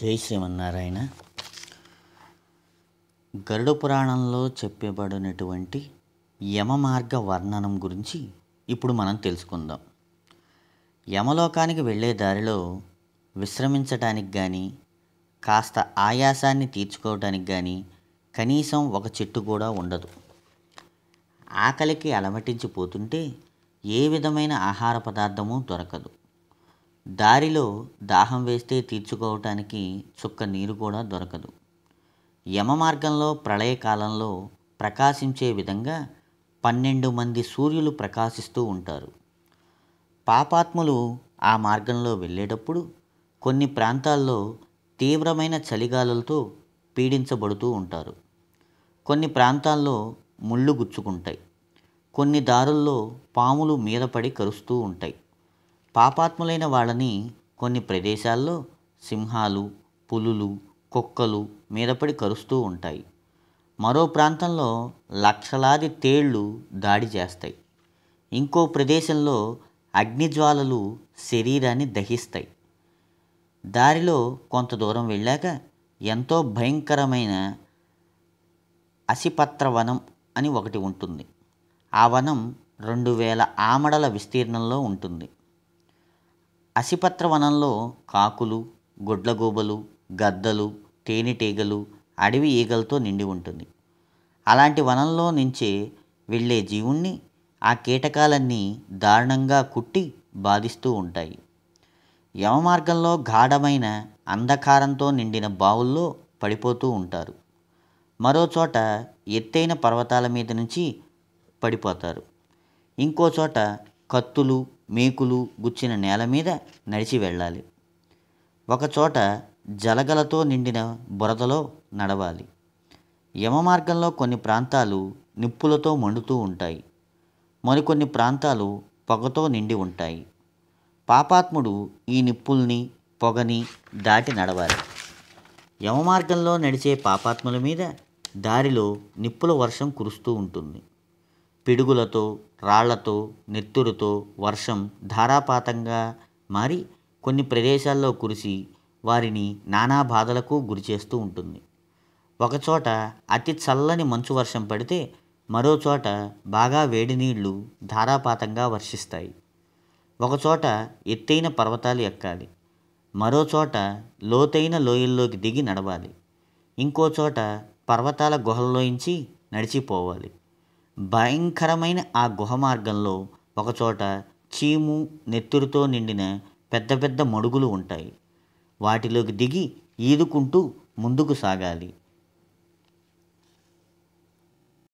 జై శ్రీమన్నారాయణ గరుడ పురాణంలో చెప్పబడినటువంటి యమ మార్గ వర్ణనం గురించి ఇప్పుడు మనం తెలుసుకుందాం యమలోకానికి వెళ్ళే దారిలో విశ్రమించటానికి కానీ కాస్త ఆయాసాన్ని తీర్చుకోవటానికి కానీ కనీసం ఒక చెట్టు కూడా ఉండదు ఆకలికి అలమటించిపోతుంటే ఏ విధమైన ఆహార పదార్థము దొరకదు దారిలో దాహం వేస్తే తీర్చుకోవటానికి చుక్క నీరు కూడా దొరకదు యమ మార్గంలో ప్రళయకాలంలో ప్రకాశించే విధంగా పన్నెండు మంది సూర్యులు ప్రకాశిస్తూ ఉంటారు పాపాత్ములు ఆ మార్గంలో వెళ్ళేటప్పుడు కొన్ని ప్రాంతాల్లో తీవ్రమైన చలిగాలులతో పీడించబడుతూ ఉంటారు కొన్ని ప్రాంతాల్లో ముళ్ళు గుచ్చుకుంటాయి కొన్ని దారుల్లో పాములు మీద పడి కరుస్తూ ఉంటాయి పాపాత్ములైన వాళ్ళని కొన్ని ప్రదేశాల్లో సింహాలు పులులు కుక్కలు మీదపడి కరుస్తూ ఉంటాయి మరో ప్రాంతంలో లక్షలాది తేళ్ళు దాడి చేస్తాయి ఇంకో ప్రదేశంలో అగ్నిజ్వాలలు శరీరాన్ని దహిస్తాయి దారిలో కొంత దూరం వెళ్ళాక ఎంతో భయంకరమైన అసిపత్ర వనం అని ఒకటి ఉంటుంది ఆ వనం రెండు వేల ఆమడల విస్తీర్ణంలో ఉంటుంది అసిపత్ర వనంలో కాకులు గుడ్లగూబలు గద్దలు తేనెటీగలు అడవి ఈగలతో నిండి ఉంటుంది అలాంటి వనంలో నుంచే వెళ్ళే జీవుణ్ణి ఆ కీటకాలన్నీ దారుణంగా కుట్టి బాధిస్తూ ఉంటాయి యమమార్గంలో గాఢమైన అంధకారంతో నిండిన బావుల్లో పడిపోతూ ఉంటారు మరోచోట ఎత్తైన పర్వతాల మీద నుంచి పడిపోతారు ఇంకో చోట కత్తులు మేకులు గుచ్చిన నేల మీద నడిచి వెళ్ళాలి ఒకచోట జలగలతో నిండిన బురదలో నడవాలి యమ మార్గంలో కొన్ని ప్రాంతాలు నిప్పులతో మండుతూ ఉంటాయి మరికొన్ని ప్రాంతాలు పొగతో నిండి ఉంటాయి పాపాత్ముడు ఈ నిప్పుల్ని పొగని దాటి నడవాలి యమ మార్గంలో నడిచే పాపాత్ముల మీద దారిలో నిప్పుల వర్షం కురుస్తూ ఉంటుంది పిడుగులతో రాళ్లతో నెత్తురుతో వర్షం ధారాపాతంగా మారి కొన్ని ప్రదేశాల్లో కురిసి వారిని నానా బాధలకు గురిచేస్తూ ఉంటుంది ఒకచోట అతి చల్లని మంచు వర్షం పడితే మరోచోట బాగా వేడి నీళ్లు ధారాపాతంగా వర్షిస్తాయి ఒకచోట ఎత్తైన పర్వతాలు ఎక్కాలి మరోచోట లోతైన లోయల్లోకి దిగి నడవాలి ఇంకోచోట పర్వతాల గుహల్లోంచి నడిచిపోవాలి భయంకరమైన ఆ గుహ మార్గంలో ఒకచోట చీము నెత్తురుతో నిండిన పెద్ద పెద్ద మడుగులు ఉంటాయి వాటిలోకి దిగి ఈదుకుంటూ ముందుకు సాగాలి